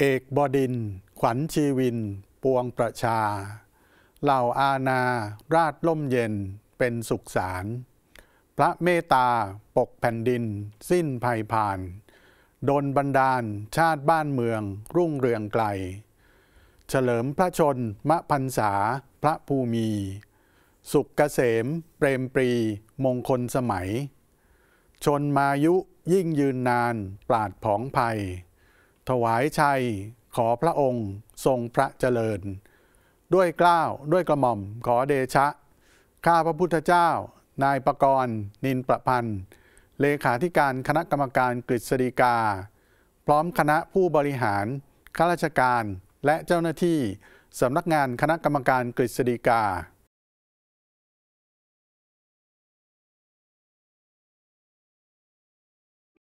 เอกบดิน ขวัญชีวิน ปวงประชา เหล่าอาณาราชล่มเย็น เป็นสุขสาร พระเมตตา ปกแผ่นดิน สิ้นภัยผ่านดนบันดาล ชาติบ้านเมือง รุ่งเรืองไกล เฉลิมพระชน มะพันษา พระภูมี สุขเกษม เปรมปรี มงคลสมัย ชนมายุยิ่งยืนนานปราดผองภัยถวายชัย ขอพระองค์ ทรงพระเจริญ ด้วยกล้าวด้วยกระหม่อมขอเดชะ ข้าพระพุทธเจ้า นายประกรณ์ นินประพันธ์ เลขาธิการคณะกรรมการกฤษฎีกาพร้อมคณะผู้บริหารข้าราชการและเจ้าหน้าที่สำนักงานคณะกรรมการกฤษฎีกา